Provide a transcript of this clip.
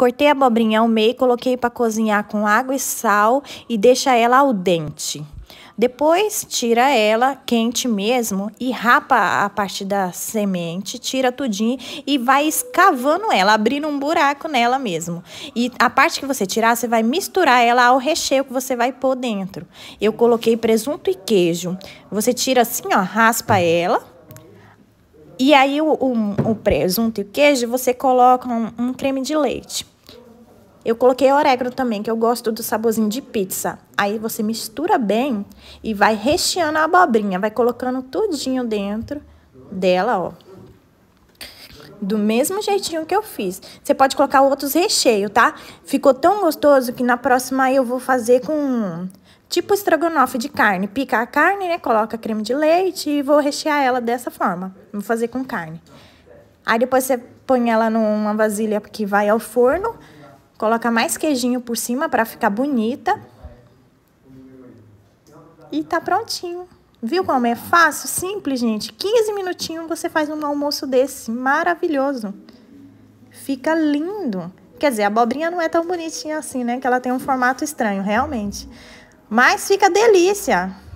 Cortei a abobrinha ao meio, coloquei para cozinhar com água e sal e deixa ela ao dente. Depois tira ela quente mesmo e rapa a parte da semente, tira tudinho e vai escavando ela, abrindo um buraco nela mesmo. E a parte que você tirar, você vai misturar ela ao recheio que você vai pôr dentro. Eu coloquei presunto e queijo. Você tira assim, ó, raspa ela. E aí o, o, o presunto e o queijo, você coloca um, um creme de leite. Eu coloquei orégano também, que eu gosto do saborzinho de pizza. Aí você mistura bem e vai recheando a abobrinha, vai colocando tudinho dentro dela, ó. Do mesmo jeitinho que eu fiz. Você pode colocar outros recheios, tá? Ficou tão gostoso que na próxima eu vou fazer com tipo estrogonofe de carne. Pica a carne, né? Coloca creme de leite e vou rechear ela dessa forma. Vou fazer com carne. Aí depois você põe ela numa vasilha que vai ao forno Coloca mais queijinho por cima para ficar bonita. E tá prontinho. Viu como é fácil, simples, gente? 15 minutinhos você faz um almoço desse, maravilhoso. Fica lindo. Quer dizer, a abobrinha não é tão bonitinha assim, né? Que ela tem um formato estranho, realmente. Mas fica delícia.